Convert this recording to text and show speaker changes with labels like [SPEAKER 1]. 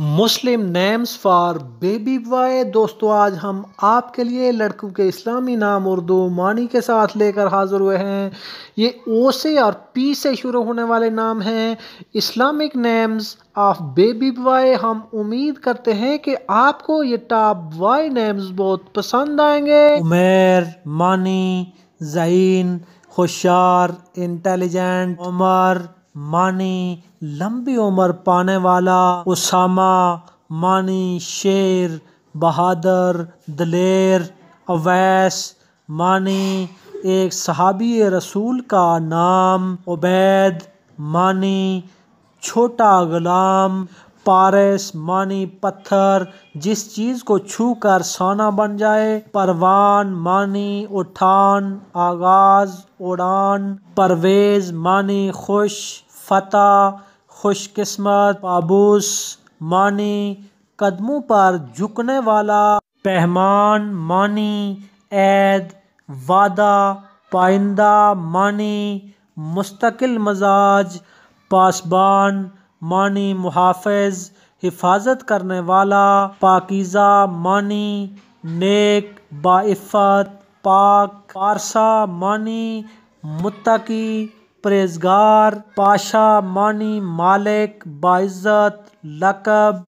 [SPEAKER 1] Muslim names for baby boy दोस्तों आज हम आपके लिए लड़कों के इस्लामी नाम उर्दू मानी के साथ लेकर हाज़िर हुए हैं ये ओ से और पी से शुरू होने वाले नाम हैं Islamic names of baby boy हम उम्मीद करते हैं कि आपको ये टॉप बॉय नेम्स बहुत पसंद आएंगे उमेर मानी जहीन खुशार इंटेलिजेंट उमर मानी लंबी उम्र पाने वाला उसामा मानी शेर बहादुर दलेर अवैस मानी एक सहाबी रसूल का नाम उबैद मानी छोटा गुलाम पारस मानी पत्थर जिस चीज को छू कर सोना बन जाए परवान मानी उठान आगाज उड़ान परवेज मानी खुश फता खुशकिस्मत पाबूस मानी कदमों पर झुकने वाला पहमान मानी ऐद वादा पाइंदा मानी मुस्तकिल मजाज पासबान मानी मुहाफ़ हिफाजत करने वाला पाकिज़ा मानी नेक बाफ़त पाक पारसा मानी मुतकी परहेजगार पाशा मानी मालिक बाइज़त लकब